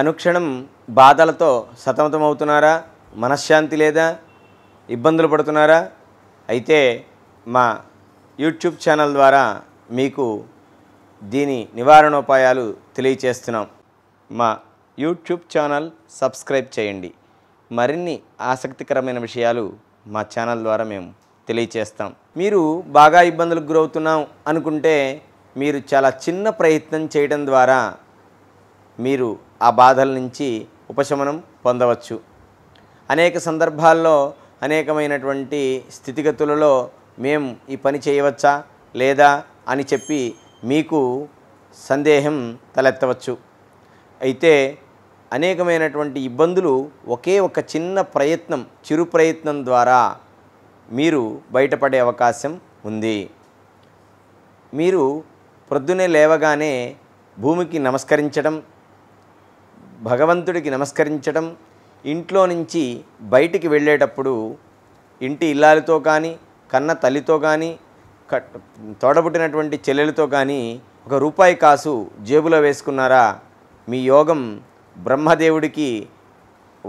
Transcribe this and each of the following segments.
అనుక్షణం బాధలతో సతమతమవుతున్నారా మనశ్శాంతి లేదా ఇబ్బందులు పడుతున్నారా అయితే మా యూట్యూబ్ ఛానల్ ద్వారా మీకు దీని నివారణోపాయాలు తెలియచేస్తున్నాం మా యూట్యూబ్ ఛానల్ సబ్స్క్రైబ్ చేయండి మరిన్ని ఆసక్తికరమైన విషయాలు మా ఛానల్ ద్వారా మేము తెలియచేస్తాం మీరు బాగా ఇబ్బందులకు గురవుతున్నాం అనుకుంటే మీరు చాలా చిన్న ప్రయత్నం చేయడం ద్వారా మీరు ఆ బాధల నుంచి ఉపశమనం పొందవచ్చు అనేక సందర్భాల్లో అనేకమైనటువంటి స్థితిగతులలో మేము ఈ పని చేయవచ్చా లేదా అని చెప్పి మీకు సందేహం తలెత్తవచ్చు అయితే అనేకమైనటువంటి ఇబ్బందులు ఒకే ఒక చిన్న ప్రయత్నం చిరు ప్రయత్నం ద్వారా మీరు బయటపడే అవకాశం ఉంది మీరు ప్రొద్దునే లేవగానే భూమికి నమస్కరించడం భగవంతుడికి నమస్కరించడం ఇంట్లో నుంచి బయటికి వెళ్ళేటప్పుడు ఇంటి ఇల్లాలతో కానీ కన్న తల్లితో కానీ తోడబుట్టినటువంటి చెల్లెలతో కానీ ఒక రూపాయి కాసు జేబులో వేసుకున్నారా మీ యోగం బ్రహ్మదేవుడికి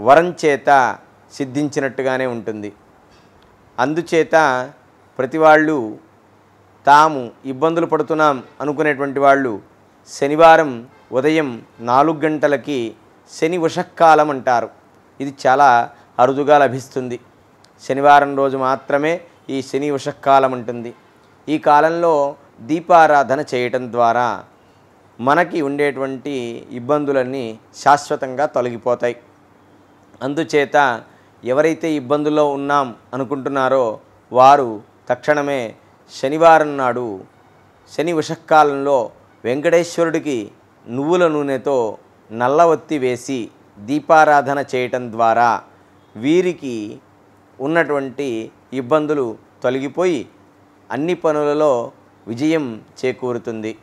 వరం చేత సిద్ధించినట్టుగానే ఉంటుంది అందుచేత ప్రతి వాళ్ళు తాము ఇబ్బందులు పడుతున్నాం అనుకునేటువంటి వాళ్ళు శనివారం ఉదయం నాలుగు గంటలకి శని ఉషకాలం అంటారు ఇది చాలా అరుదుగా లభిస్తుంది శనివారం రోజు మాత్రమే ఈ శని ఉషకాలం ఉంటుంది ఈ కాలంలో దీపారాధన చేయటం ద్వారా మనకి ఉండేటువంటి ఇబ్బందులన్నీ శాశ్వతంగా తొలగిపోతాయి అందుచేత ఎవరైతే ఇబ్బందుల్లో ఉన్నాం అనుకుంటున్నారో వారు తక్షణమే శనివారం నాడు శని వృషకాలంలో వెంకటేశ్వరుడికి నువ్వుల నూనెతో నల్లవత్తి వేసి దీపారాధన చేయటం ద్వారా వీరికి ఉన్నటువంటి ఇబ్బందులు తొలగిపోయి అన్ని పనులలో విజయం చేకూరుతుంది